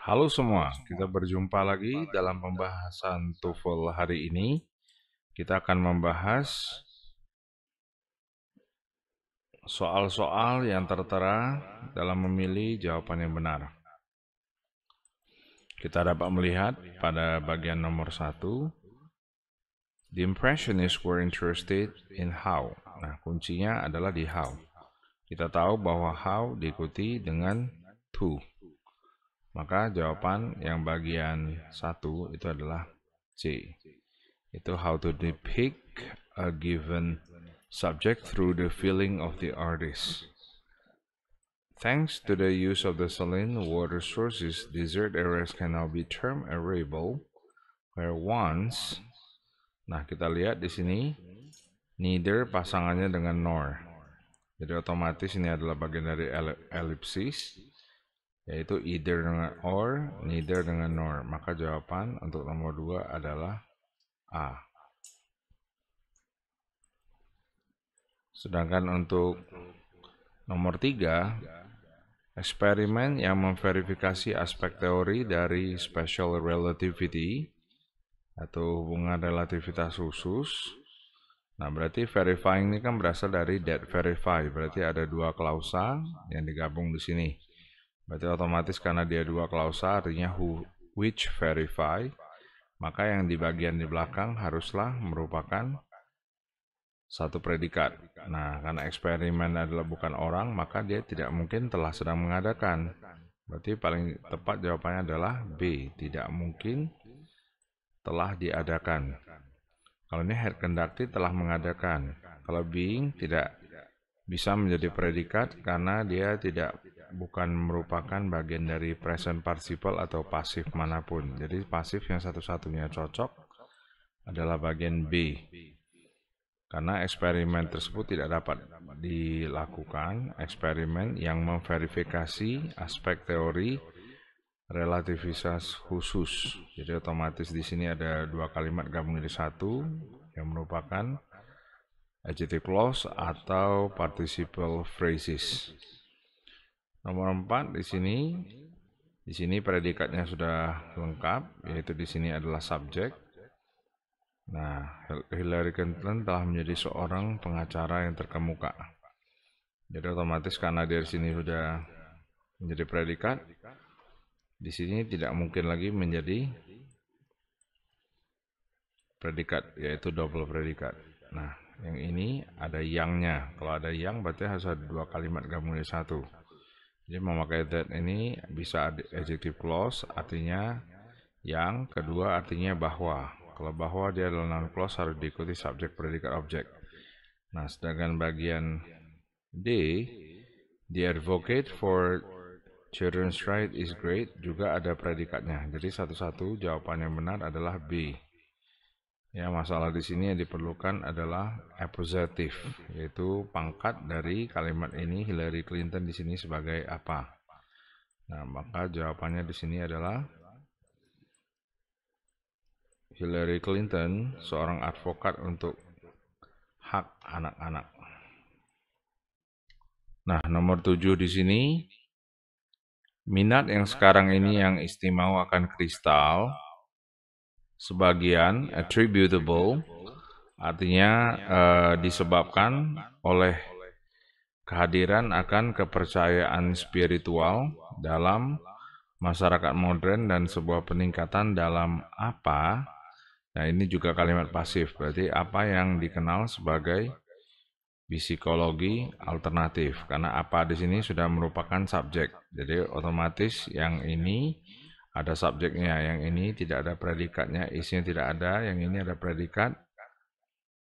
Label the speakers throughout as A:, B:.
A: Halo semua, kita berjumpa lagi dalam pembahasan TOEFL hari ini. Kita akan membahas soal-soal yang tertera dalam memilih jawaban yang benar. Kita dapat melihat pada bagian nomor satu, The impressionists were interested in how. Nah, kuncinya adalah di how. Kita tahu bahwa how diikuti dengan to. Maka jawaban yang bagian satu itu adalah C. Itu how to depict a given subject through the feeling of the artist. Thanks to the use of the saline water sources, desert areas can now be termed arable, where once, nah kita lihat di sini, neither pasangannya dengan nor. Jadi otomatis ini adalah bagian dari el elipsis, yaitu either dengan or, neither dengan nor. Maka jawaban untuk nomor 2 adalah A. Sedangkan untuk nomor 3, eksperimen yang memverifikasi aspek teori dari special relativity atau hubungan relativitas khusus. Nah, berarti verifying ini kan berasal dari that verify. Berarti ada dua klausa yang digabung di sini Berarti otomatis karena dia dua klausa artinya who, which verify, maka yang di bagian di belakang haruslah merupakan satu predikat. Nah, karena eksperimen adalah bukan orang, maka dia tidak mungkin telah sedang mengadakan. Berarti paling tepat jawabannya adalah B, tidak mungkin telah diadakan. Kalau ini head conducted telah mengadakan. Kalau being tidak bisa menjadi predikat karena dia tidak bukan merupakan bagian dari present participle atau pasif manapun. Jadi pasif yang satu-satunya cocok adalah bagian B. Karena eksperimen tersebut tidak dapat dilakukan, eksperimen yang memverifikasi aspek teori relativitas khusus. Jadi otomatis di sini ada dua kalimat gabung jadi satu yang merupakan adjective clause atau participle phrases. Nomor 4 di sini di sini predikatnya sudah lengkap yaitu di sini adalah subjek. Nah, Hillary Clinton telah menjadi seorang pengacara yang terkemuka. Jadi otomatis karena dia di sini sudah menjadi predikat, di sini tidak mungkin lagi menjadi predikat yaitu double predikat. Nah, yang ini ada yangnya. Kalau ada yang berarti harus ada dua kalimat gabung jadi satu. Jadi memakai that ini bisa adjective clause artinya yang kedua artinya bahwa. Kalau bahwa dia adalah noun clause harus diikuti subjek predikat objek. Nah, sedangkan bagian D the advocate for children's right is great juga ada predikatnya. Jadi satu-satu jawaban yang benar adalah B. Ya, masalah di sini yang diperlukan adalah appositive, yaitu pangkat dari kalimat ini Hillary Clinton di sini sebagai apa. Nah, maka jawabannya di sini adalah Hillary Clinton seorang advokat untuk hak anak-anak. Nah, nomor tujuh di sini minat yang sekarang ini yang istimewa akan kristal sebagian attributable artinya uh, disebabkan oleh kehadiran akan kepercayaan spiritual dalam masyarakat modern dan sebuah peningkatan dalam apa nah ini juga kalimat pasif berarti apa yang dikenal sebagai psikologi alternatif karena apa di sini sudah merupakan subjek jadi otomatis yang ini ada subjeknya yang ini tidak ada predikatnya isinya tidak ada yang ini ada predikat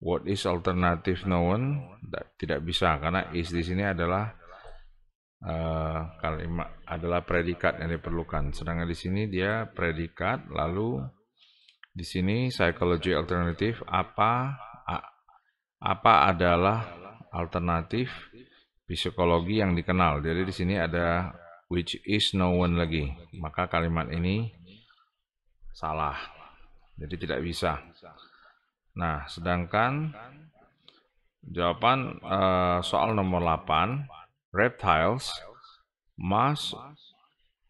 A: what is alternative known tidak bisa karena is di sini adalah uh, eh, kalimat adalah predikat yang diperlukan sedangkan di sini dia predikat lalu di sini psychology alternatif apa apa adalah alternatif psikologi yang dikenal jadi di sini ada which is no one lagi. Maka kalimat ini salah. Jadi tidak bisa. Nah, sedangkan jawaban uh, soal nomor 8, reptiles must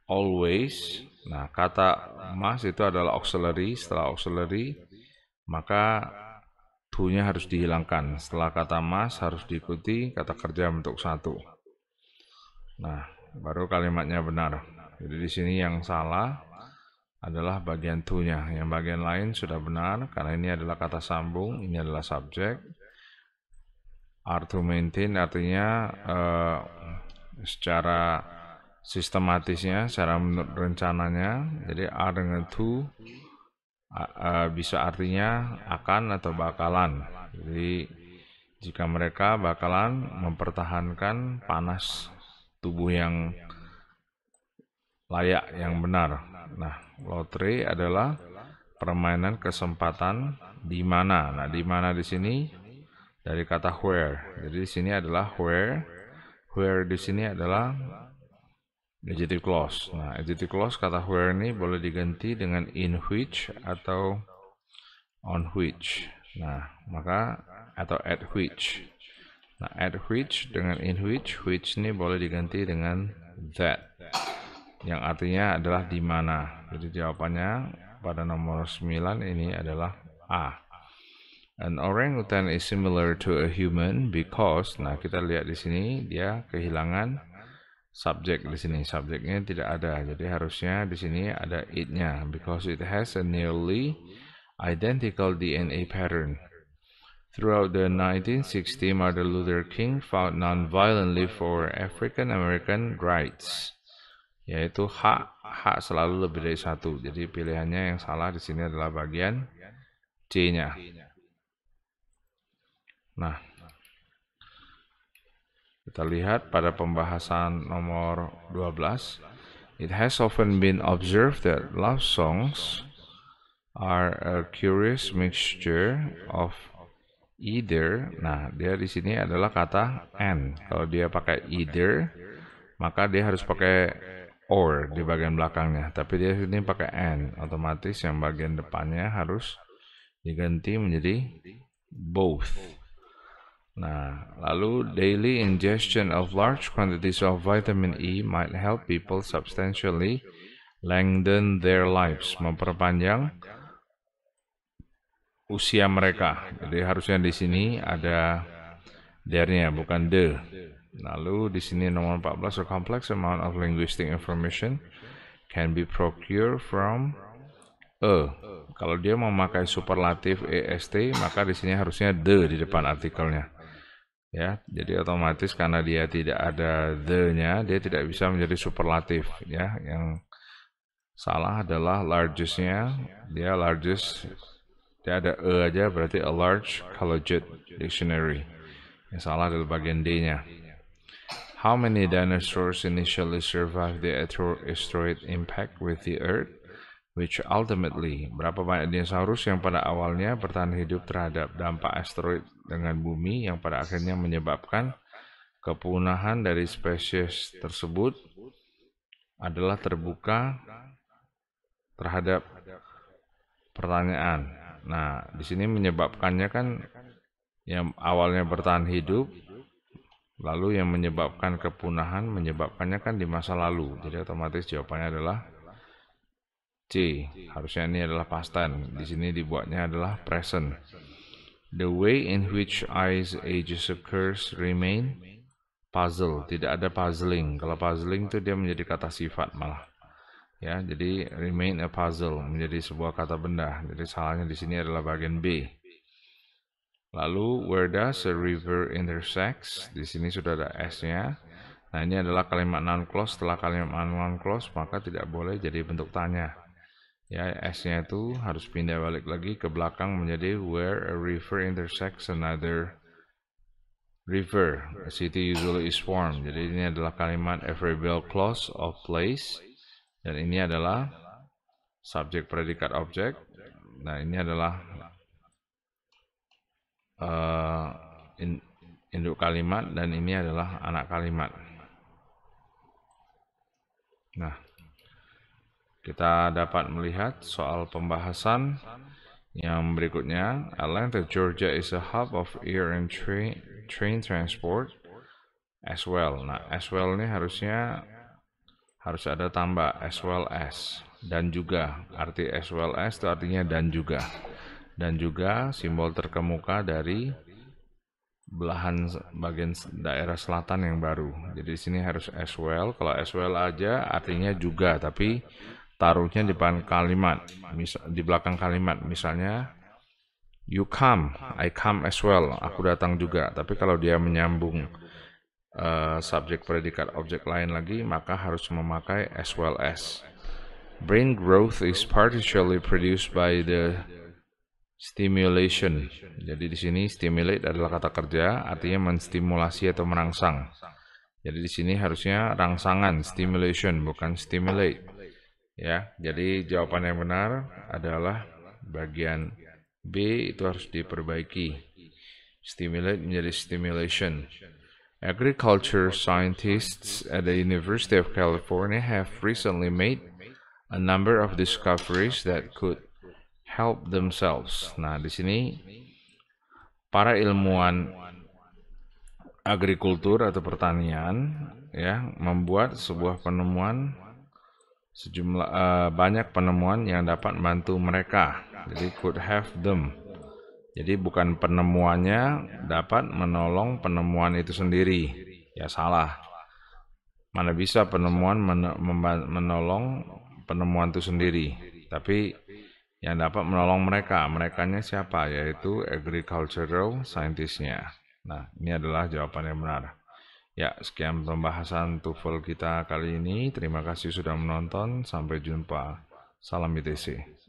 A: always. Nah, kata must itu adalah auxiliary, setelah auxiliary maka to-nya harus dihilangkan. Setelah kata must harus diikuti kata kerja bentuk satu. Nah, baru kalimatnya benar. Jadi di sini yang salah adalah bagian tunya. Yang bagian lain sudah benar karena ini adalah kata sambung, ini adalah subjek. Are to maintain artinya uh, secara sistematisnya, secara menurut rencananya. Jadi R dengan to uh, uh, bisa artinya akan atau bakalan. Jadi jika mereka bakalan mempertahankan panas tubuh yang layak, yang benar. Nah, lotre adalah permainan kesempatan di mana. Nah, di mana di sini dari kata where. Jadi di sini adalah where. Where di sini adalah adjective clause. Nah, adjective clause kata where ini boleh diganti dengan in which atau on which. Nah, maka atau at which. Nah, at which dengan in which, which ini boleh diganti dengan that. Yang artinya adalah di mana. Jadi jawabannya pada nomor 9 ini adalah A. An orangutan is similar to a human because, nah kita lihat di sini dia kehilangan subjek di sini. Subjeknya tidak ada. Jadi harusnya di sini ada it-nya because it has a nearly identical DNA pattern. Throughout the 1960s, Martin Luther King fought non-violently for African American rights, yaitu hak hak selalu lebih dari satu. Jadi pilihannya yang salah di sini adalah bagian C-nya. Nah, kita lihat pada pembahasan nomor 12. It has often been observed that love songs are a curious mixture of either. Nah, dia di sini adalah kata and. Kalau dia pakai either, maka dia harus pakai or di bagian belakangnya. Tapi dia di sini pakai and. Otomatis yang bagian depannya harus diganti menjadi both. Nah, lalu daily ingestion of large quantities of vitamin E might help people substantially lengthen their lives, memperpanjang usia mereka. Jadi harusnya di sini ada dernya bukan the. Lalu di sini nomor 14, a complex amount of linguistic information can be procured from a. Kalau dia memakai superlatif est, maka di sini harusnya the di depan artikelnya. Ya, jadi otomatis karena dia tidak ada the-nya, dia tidak bisa menjadi superlatif ya. Yang salah adalah largest-nya, dia largest dia ada e aja berarti a large collegiate dictionary. Yang salah adalah bagian D-nya. How many dinosaurs initially survived the asteroid impact with the Earth? Which ultimately, berapa banyak dinosaurus yang pada awalnya bertahan hidup terhadap dampak asteroid dengan bumi yang pada akhirnya menyebabkan kepunahan dari spesies tersebut adalah terbuka terhadap pertanyaan Nah, di sini menyebabkannya kan yang awalnya bertahan hidup, lalu yang menyebabkan kepunahan menyebabkannya kan di masa lalu. Jadi otomatis jawabannya adalah C. Harusnya ini adalah past tense. Di sini dibuatnya adalah present. The way in which ice ages occurs remain puzzle. Tidak ada puzzling. Kalau puzzling itu dia menjadi kata sifat malah ya jadi remain a puzzle menjadi sebuah kata benda jadi salahnya di sini adalah bagian B lalu where does a river intersects di sini sudah ada S-nya nah ini adalah kalimat non clause setelah kalimat non clause maka tidak boleh jadi bentuk tanya ya S-nya itu harus pindah balik lagi ke belakang menjadi where a river intersects another river a city usually is formed jadi ini adalah kalimat a verbal clause of place dan ini adalah subjek predikat objek. Nah, ini adalah uh, in, induk kalimat dan ini adalah anak kalimat. Nah, kita dapat melihat soal pembahasan yang berikutnya. Atlanta, Georgia is a hub of air and train, train transport as well. Nah, as well ini harusnya harus ada tambah as well as dan juga arti as well as itu artinya dan juga dan juga simbol terkemuka dari belahan bagian daerah selatan yang baru jadi di sini harus as well kalau as well aja artinya juga tapi taruhnya di depan kalimat di belakang kalimat misalnya you come I come as well aku datang juga tapi kalau dia menyambung Eh, subjek predikat objek lain lagi, maka harus memakai as well as. Brain growth is partially produced by the stimulation. Jadi di sini stimulate adalah kata kerja, artinya menstimulasi atau merangsang. Jadi di sini harusnya rangsangan, stimulation, bukan stimulate. Ya, jadi jawaban yang benar adalah bagian B itu harus diperbaiki. Stimulate menjadi stimulation. Agriculture scientists at the University of California have recently made a number of discoveries that could help themselves. Nah, di sini para ilmuwan agrikultur atau pertanian ya membuat sebuah penemuan sejumlah uh, banyak penemuan yang dapat membantu mereka. Jadi could have them jadi bukan penemuannya dapat menolong penemuan itu sendiri. Ya salah. Mana bisa penemuan menolong penemuan itu sendiri. Tapi yang dapat menolong mereka, merekanya siapa? Yaitu agricultural scientistnya. Nah, ini adalah jawaban yang benar. Ya, sekian pembahasan TOEFL kita kali ini. Terima kasih sudah menonton. Sampai jumpa. Salam ITC.